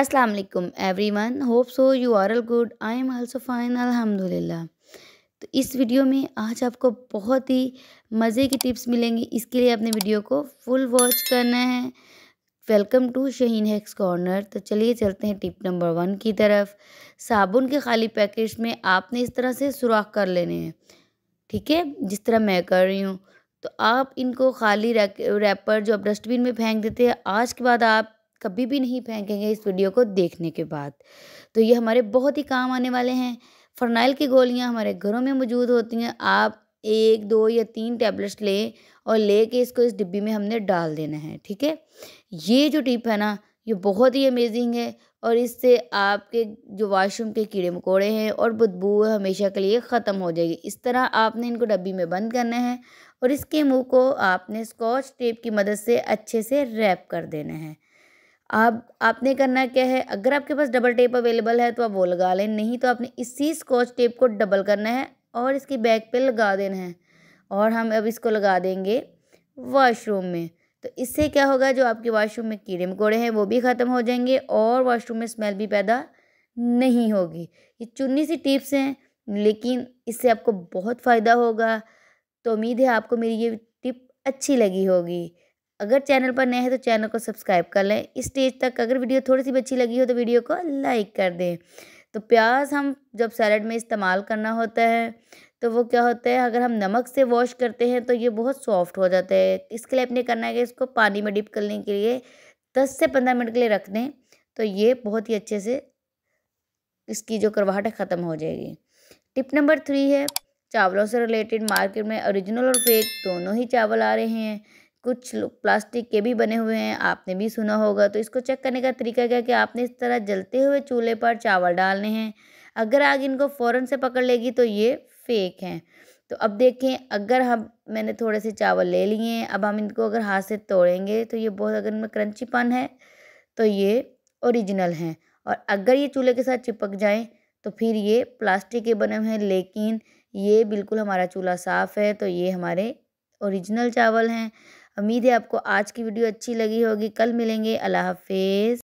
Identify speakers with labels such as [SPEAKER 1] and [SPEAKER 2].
[SPEAKER 1] अस्सलाम वालेकुम everyone hope so you are all good I am also fine अल्हम्दुलिल्लाह तो इस वीडियो में आज आपको बहुत ही मज़े की टिप्स मिलेंगी इसके लिए आपने वीडियो को फुल वॉच करना है वेलकम टू शहीन हेक्स कॉर्नर तो चलिए चलते हैं टिप नंबर वन की तरफ साबुन के खाली पैकेट में आपने इस तरह से सुराख कर लेने हैं ठीक है जिस तरह मैं कर रही हूँ तो आप इनको खाली रैपर जो आप डस्टबिन में फेंक देते हैं आज के बाद आप कभी भी नहीं फेंकेंगे इस वीडियो को देखने के बाद तो ये हमारे बहुत ही काम आने वाले हैं फरनाइल की गोलियाँ हमारे घरों में मौजूद होती हैं आप एक दो या तीन टैबलेट्स लें और ले कर इसको इस डिब्बी में हमने डाल देना है ठीक है ये जो टिप है ना ये बहुत ही अमेजिंग है और इससे आपके जो वाशरूम के कीड़े मकोड़े हैं और बदबू है हमेशा के लिए ख़त्म हो जाएगी इस तरह आपने इनको डब्बी में बंद करना है और इसके मुंह को आपने स्कॉच टेप की मदद से अच्छे से रैप कर देना है आप आपने करना क्या है अगर आपके पास डबल टेप अवेलेबल है तो आप वो लगा लें नहीं तो आपने इसी स्कॉच टेप को डबल करना है और इसकी बैक पे लगा देना है और हम अब इसको लगा देंगे वॉशरूम में तो इससे क्या होगा जो आपके वॉशरूम में कीड़े मकोड़े हैं वो भी ख़त्म हो जाएंगे और वॉशरूम में स्मेल भी पैदा नहीं होगी ये चुन्नी सी टिप्स हैं लेकिन इससे आपको बहुत फ़ायदा होगा तो उम्मीद है आपको मेरी ये टिप अच्छी लगी होगी अगर चैनल पर नए हैं तो चैनल को सब्सक्राइब कर लें इस स्टेज तक अगर वीडियो थोड़ी सी अच्छी लगी हो तो वीडियो को लाइक कर दें तो प्याज हम जब सैलड में इस्तेमाल करना होता है तो वो क्या होता है अगर हम नमक से वॉश करते हैं तो ये बहुत सॉफ्ट हो जाता है इसके लिए आपने करना है कि इसको पानी में डिप करने के लिए दस से पंद्रह मिनट के लिए रख दें तो ये बहुत ही अच्छे से इसकी जो करवाहट है ख़त्म हो जाएगी टिप नंबर थ्री है चावलों से रिलेटेड मार्केट में ओरिजिनल और फेक दोनों ही चावल आ रहे हैं कुछ लोग प्लास्टिक के भी बने हुए हैं आपने भी सुना होगा तो इसको चेक करने का तरीका क्या कि आपने इस तरह जलते हुए चूल्हे पर चावल डालने हैं अगर आग इनको फ़ौरन से पकड़ लेगी तो ये फेक हैं तो अब देखें अगर हम मैंने थोड़े से चावल ले लिए हैं अब हम इनको अगर हाथ से तोड़ेंगे तो ये बहुत अगर इनमें क्रंचीपन है तो ये ओरिजिनल हैं और अगर ये चूल्हे के साथ चिपक जाए तो फिर ये प्लास्टिक के बने हुए हैं लेकिन ये बिल्कुल हमारा चूल्हा साफ़ है तो ये हमारे ओरिजिनल चावल हैं उम्मीद है आपको आज की वीडियो अच्छी लगी होगी कल मिलेंगे अल्लाह हाफिज़